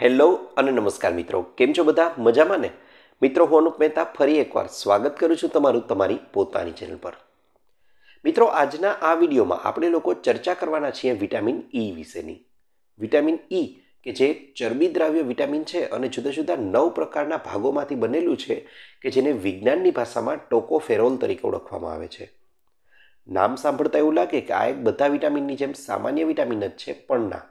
hello અને નમસ્કાર મિત્રો કેમ છો બધા મજામાં ને મિત્રો હું અનુપ મહેતા ફરી એકવાર સ્વાગત કરું છું તમારું તમારી પોતાની ચેનલ પર મિત્રો આજના આ વિડીયોમાં આપણે લોકો ચર્ચા કરવાના છીએ વિટામિન ઈ e વિશેની વિટામિન ઈ e કે જે ચરબી દ્રાવ્ય વિટામિન છે અને જુદા જુદા નવ પ્રકારના ભાગોમાંથી બનેલું છે કે જેને વિજ્ઞાનની ભાષામાં ટોકોફેરોલ તરીકે ઓળખવામાં આવે છે નામ સાંભળતા એવું લાગે કે આ એક બધા વિટામિનની જેમ સામાન્ય વિટામિન જ છે પણ ના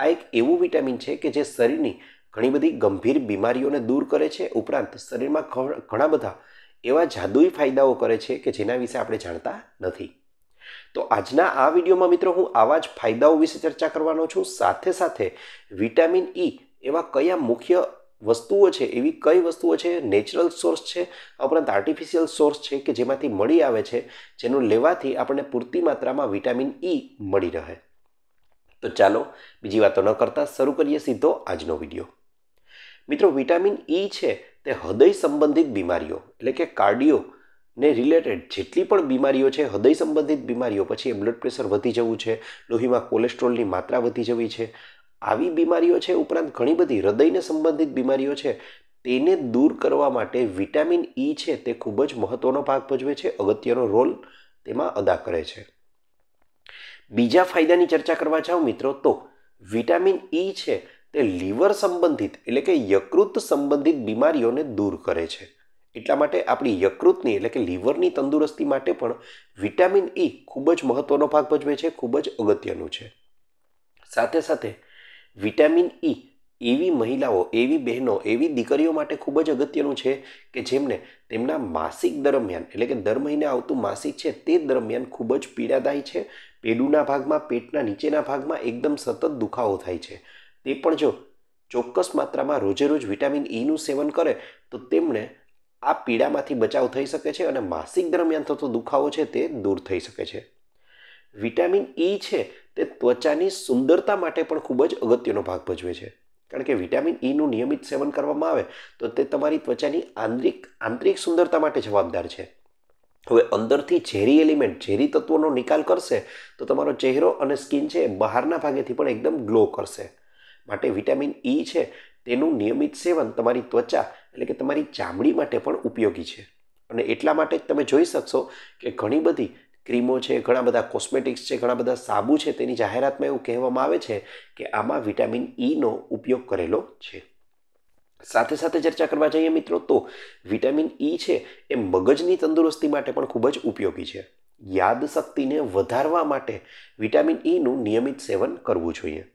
આ એક એવું વિટામિન છે કે જે શરીરની ઘણી બધી ગંભીર બીમારીઓને દૂર કરે છે ઉપરાંત શરીરમાં ઘણા બધા એવા જાદુઈ ફાયદાઓ કરે છે કે જેના વિશે આપણે જાણતા નથી તો આજના આ વિડીયોમાં મિત્રો હું આવા જ ફાયદાઓ વિશે ચર્ચા કરવાનો છું સાથે સાથે વિટામિન ઈ એવા કયા મુખ્ય વસ્તુઓ છે એવી કઈ વસ્તુઓ છે નેચરલ સોર્સ છે ઉપરાંત આર્ટિફિશિયલ સોર્સ છે કે જેમાંથી મળી આવે છે જેનું લેવાથી આપણને પૂરતી માત્રામાં વિટામિન ઈ મળી રહે તો ચાલો બીજી વાતો ન કરતાં શરૂ કરીએ સીધો આજનો વિડીયો મિત્રો વિટામિન ઈ e છે તે હૃદય સંબંધિત બીમારીઓ એટલે કે કાર્ડિયો ને રિલેટેડ જેટલી પણ બીમારીઓ છે હૃદય સંબંધિત બીમારીઓ પછી બ્લડ પ્રેશર વધી જવું છે લોહીમાં કોલેસ્ટ્રોલની માત્રા વધી જવી છે આવી બીમારીઓ છે ઉપરાંત ઘણી બધી હૃદયને સંબંધિત બીમારીઓ છે તેને દૂર કરવા માટે વિટામિન ઈ e છે તે ખૂબ જ મહત્ત્વનો ભાગ ભજવે છે અગત્યનો રોલ તેમાં અદા કરે છે બીજા ફાયદાની ચર્ચા કરવા જાઉં મિત્રો તો વિટામિન ઈ e છે તે લીવર સંબંધિત એટલે કે યકૃત સંબંધિત બીમારીઓને દૂર કરે છે એટલા માટે આપણી યકૃતની એટલે કે લીવરની તંદુરસ્તી માટે પણ વિટામિન ઈ e ખૂબ જ મહત્ત્વનો ભાગ ભજવે છે ખૂબ જ અગત્યનું છે સાથે સાથે વિટામિન ઈ e એવી મહિલાઓ એવી બહેનો એવી દીકરીઓ માટે ખૂબ જ અગત્યનું છે કે જેમને તેમના માસિક દરમિયાન એટલે કે દર મહિને આવતું માસિક છે તે દરમિયાન ખૂબ જ પીડાદાય છે પેડુના ભાગમાં પેટના નીચેના ભાગમાં એકદમ સતત દુખાવો થાય છે તે પણ જો ચોક્કસ માત્રામાં રોજે રોજ વિટામિન ઈનું e સેવન કરે તો તેમણે આ પીડામાંથી બચાવ થઈ શકે છે અને માસિક દરમિયાન થતો દુખાવો છે તે દૂર થઈ શકે છે વિટામિન ઈ e છે તે ત્વચાની સુંદરતા માટે પણ ખૂબ જ અગત્યનો ભાગ ભજવે છે કારણ કે વિટામિન ઈનું e નિયમિત સેવન કરવામાં આવે તો તે તમારી ત્વચાની આંતરિક આંતરિક સુંદરતા માટે જવાબદાર છે હવે અંદરથી ઝેરી એલિમેન્ટ ઝેરી તત્વોનો નિકાલ કરશે તો તમારો ચહેરો અને સ્કિન છે બહારના ભાગેથી પણ એકદમ ગ્લો કરશે માટે વિટામિન ઈ e છે તેનું નિયમિત સેવન તમારી ત્વચા એટલે કે તમારી ચામડી માટે પણ ઉપયોગી છે અને એટલા માટે જ તમે જોઈ શકશો કે ઘણી બધી ક્રીમો છે ઘણા બધા કોસ્મેટિક્સ છે ઘણા બધા સાબુ છે તેની જાહેરાતમાં એવું કહેવામાં આવે છે કે આમાં વિટામિન ઈનો e ઉપયોગ કરેલો છે સાથે સાથે ચર્ચા કરવા જઈએ મિત્રો તો વિટામિન ઈ e છે એ મગજની તંદુરસ્તી માટે પણ ખૂબ જ ઉપયોગી છે યાદશક્તિને વધારવા માટે વિટામિન ઈનું e નિયમિત સેવન કરવું જોઈએ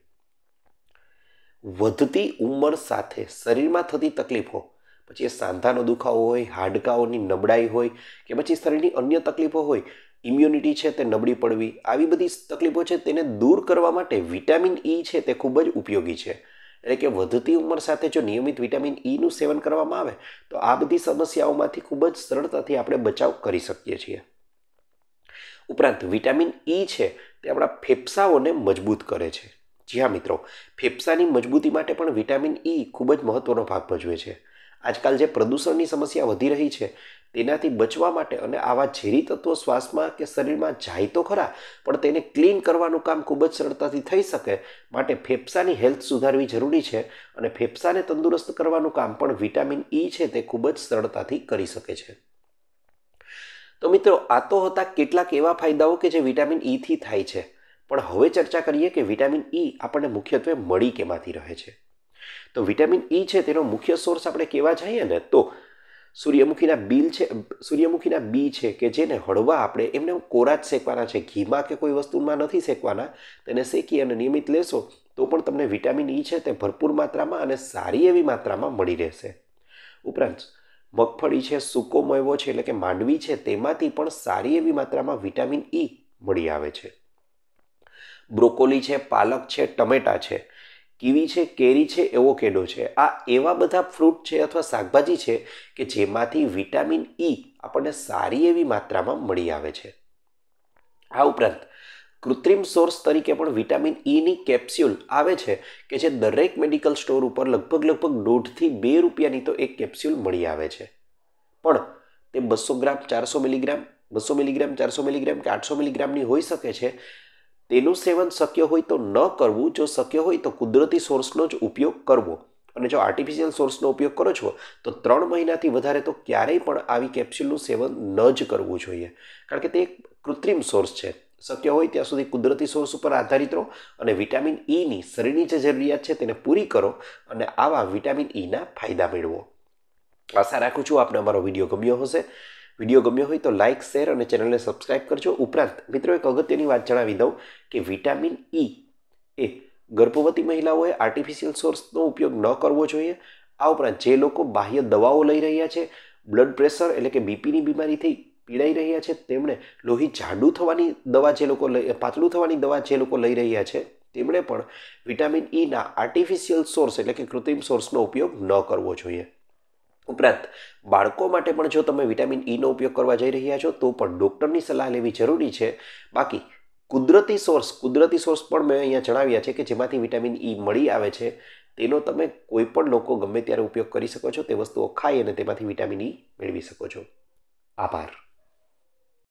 વધતી ઉંમર સાથે શરીરમાં થતી તકલીફો પછી એ સાંધાનો દુખાવો હોય હાડકાઓની નબળાઈ હોય કે પછી શરીરની અન્ય તકલીફો હોય ઇમ્યુનિટી છે તે નબળી પડવી આવી બધી તકલીફો છે તેને દૂર કરવા માટે વિટામિન ઈ e છે તે ખૂબ જ ઉપયોગી છે એટલે કે વધતી ઉંમર સાથે જો નિયમિત વિટામિન ઈનું e સેવન કરવામાં આવે તો આ બધી સમસ્યાઓમાંથી ખૂબ જ સરળતાથી આપણે બચાવ કરી શકીએ છીએ ઉપરાંત વિટામિન ઈ e છે તે આપણા ફેફસાઓને મજબૂત કરે છે જી હા મિત્રો ફેફસાની મજબૂતી માટે પણ વિટામિન ઈ ખૂબ જ મહત્ત્વનો ભાગ ભજવે છે આજકાલ જે પ્રદૂષણની સમસ્યા વધી રહી છે તેનાથી બચવા માટે અને આવા ઝેરી તત્વો શ્વાસમાં કે શરીરમાં જાય તો ખરા પણ તેને ક્લીન કરવાનું કામ ખૂબ જ સરળતાથી થઈ શકે માટે ફેફસાની હેલ્થ સુધારવી જરૂરી છે અને ફેફસાને તંદુરસ્ત કરવાનું કામ પણ વિટામિન ઈ છે તે ખૂબ જ સરળતાથી કરી શકે છે તો મિત્રો આ તો હતા કેટલાક એવા ફાયદાઓ કે જે વિટામિન ઈથી થાય છે પણ હવે ચર્ચા કરીએ કે વિટામિન ઈ આપણને મુખ્યત્વે મળી કેમાંથી રહે છે તો વિટામિન ઈ e છે તેનો મુખ્ય સોર્સ આપણે કહેવા જઈએ ને તો સૂર્યમુખીના બીલ છે સૂર્યમુખીના બી છે કે જેને હળવા આપણે એમને કોરા જ શેકવાના છે ઘીમાં કે કોઈ વસ્તુમાં નથી શેકવાના તેને શેકી અને નિયમિત લેશો તો પણ તમને વિટામિન ઈ e છે તે ભરપૂર માત્રામાં અને સારી એવી માત્રામાં મળી રહેશે ઉપરાંત મગફળી છે સૂકો મેવો છે એટલે કે માંડવી છે તેમાંથી પણ સારી એવી માત્રામાં વિટામિન ઈ e મળી આવે છે બ્રોકોલી છે પાલક છે ટમેટા છે કીવી છે કેરી છે એવો કેડો છે આ એવા બધા ફ્રૂટ છે અથવા શાકભાજી છે કે જેમાંથી વિટામિન ઈ e આપણને સારી એવી માત્રામાં મળી આવે છે આ ઉપરાંત કૃત્રિમ સોર્સ તરીકે પણ વિટામિન ઈની e કેપ્સ્યુલ આવે છે કે જે દરેક મેડિકલ સ્ટોર ઉપર લગભગ લગભગ દોઢથી બે રૂપિયાની તો એક કેપ્સ્યુલ મળી આવે છે પણ તે બસો ગ્રામ ચારસો મિલીગ્રામ બસો મિલીગ્રામ ચારસો મિલીગ્રામ કે આઠસો મિલીગ્રામની હોઈ શકે છે તેનું સેવન શક્ય હોય તો ન કરવું જો શક્ય હોય તો કુદરતી સોર્સનો જ ઉપયોગ કરવો અને જો આર્ટિફિશિયલ સોર્સનો ઉપયોગ કરો છો તો ત્રણ મહિનાથી વધારે તો ક્યારેય પણ આવી કેપ્સ્યુલનું સેવન ન જ કરવું જોઈએ કારણ કે તે એક કૃત્રિમ સોર્સ છે શક્ય હોય ત્યાં સુધી કુદરતી સોર્સ ઉપર આધારિત રહો અને વિટામિન ઈની શરીરની જે જરૂરિયાત છે તેને પૂરી કરો અને આવા વિટામિન ઈના e ફાયદા મેળવો આશા રાખું છું આપને અમારો વિડીયો ગમ્યો હશે વિડીયો ગમ્યો હોય તો લાઇક શેર અને ચેનલને સબસ્ક્રાઈબ કરજો ઉપરાંત મિત્રો એક અગત્યની વાત જણાવી દઉં કે વિટામિન ઈ e એ ગર્ભવતી મહિલાઓએ આર્ટિફિશિયલ સોર્સનો ઉપયોગ ન કરવો જોઈએ આ ઉપરાંત જે લોકો બાહ્ય દવાઓ લઈ રહ્યા છે બ્લડ પ્રેશર એટલે કે બીપીની બીમારીથી પીડાઈ રહ્યા છે તેમણે લોહી જાડું થવાની દવા જે લોકો લઈ પાતળું થવાની દવા જે લોકો લઈ રહ્યા છે તેમણે પણ વિટામિન ઈના આર્ટિફિશિયલ સોર્સ એટલે કે કૃત્રિમ સોર્સનો ઉપયોગ ન કરવો જોઈએ ઉપરાંત બાળકો માટે પણ જો તમે વિટામિન ઈનો e ઉપયોગ કરવા જઈ રહ્યા છો તો પણ ડૉક્ટરની સલાહ લેવી જરૂરી છે બાકી કુદરતી સોર્સ કુદરતી સોર્સ પણ મેં અહીંયા જણાવ્યા છે કે જેમાંથી વિટામિન ઈ e મળી આવે છે તેનો તમે કોઈ પણ લોકો ગમે ત્યારે ઉપયોગ કરી શકો છો તે વસ્તુઓ ખાઈ અને તેમાંથી વિટામિન ઈ e મેળવી શકો છો આભાર